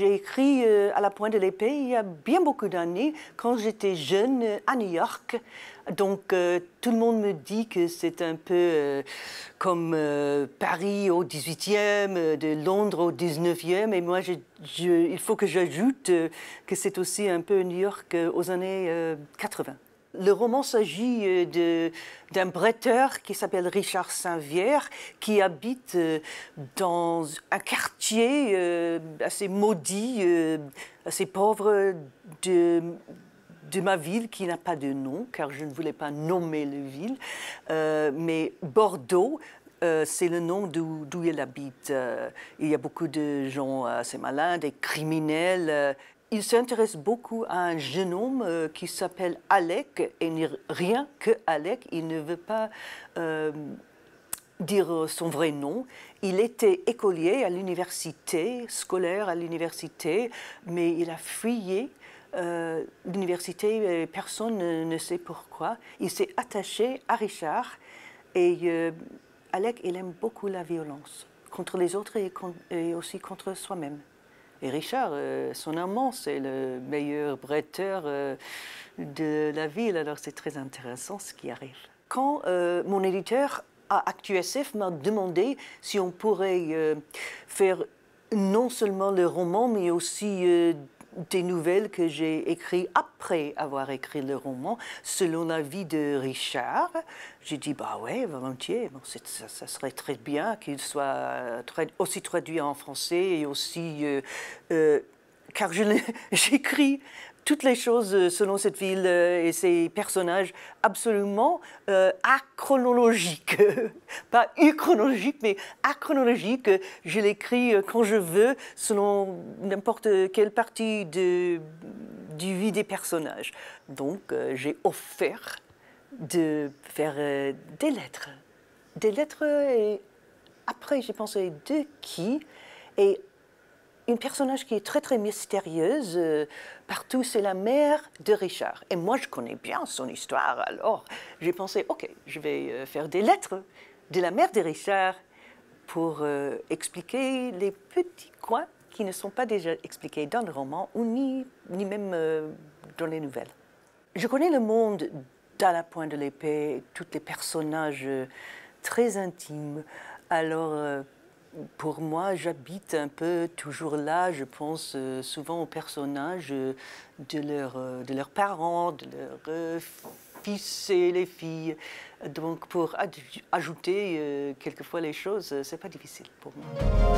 J'ai écrit euh, à la pointe de l'épée il y a bien beaucoup d'années, quand j'étais jeune à New York. Donc euh, tout le monde me dit que c'est un peu euh, comme Paris au 18e, de Londres au 19e. Et moi, il faut que j'ajoute que c'est aussi un peu New York aux années 80 le roman s'agit euh, d'un bretteur qui s'appelle Richard saint vierre qui habite euh, dans un quartier euh, assez maudit, assez pauvre de, de ma ville, qui n'a pas de nom, car je ne voulais pas nommer la ville. mais Bordeaux, c'est le nom d'où il habite. il y a beaucoup de gens assez malins, des criminels il s'intéresse beaucoup à un jeune homme euh, qui s'appelle Alec, et rien que Alec, il ne veut pas euh, dire euh, son vrai nom. Il était écolier à l'université, scolaire à l'université, mais il a fuyé l'université, personne ne, sait pourquoi. Il s'est attaché à Richard et Alec, il aime beaucoup la violence contre les autres et aussi contre soi-même. Et Richard, euh, son amant, c'est le meilleur bretteur euh, de la ville, alors c'est très intéressant ce qui arrive. Quand euh, mon éditeur à ActuSF m'a demandé si on pourrait faire non seulement le roman, mais aussi des nouvelles que j'ai écrites après avoir écrit le roman, selon l'avis de Richard. J'ai dit, bah ouais, volontiers, bon, ça, serait très bien qu'il soit euh, aussi traduit en français et aussi... Euh, euh, car j'écris toutes les choses euh, selon cette ville euh, et ses personnages absolument euh, achronologiques. Pas uchronologiques, mais achronologiques. Je l'écris quand je veux, selon n'importe quelle partie de, du vie des personnages. Donc j'ai offert de faire des lettres. Des lettres, et après j'ai pensé de qui Et une personnage qui est très très mystérieuse. Euh, partout, c'est la mère de Richard. Et moi, je connais bien son histoire. Alors, j'ai pensé, ok, je vais euh, faire des lettres de la mère de Richard pour euh, expliquer les petits coins qui ne sont pas déjà expliqués dans le roman ou ni, ni même dans les nouvelles. Je connais le monde d'À la pointe de l'épée, tous les personnages très intimes. Alors pour moi, j'habite un peu toujours là. Je pense euh, souvent aux personnages euh, euh, de, leurs parents, de leurs fils et les filles. Donc, pour ajouter quelquefois les choses, n'est pas difficile pour moi.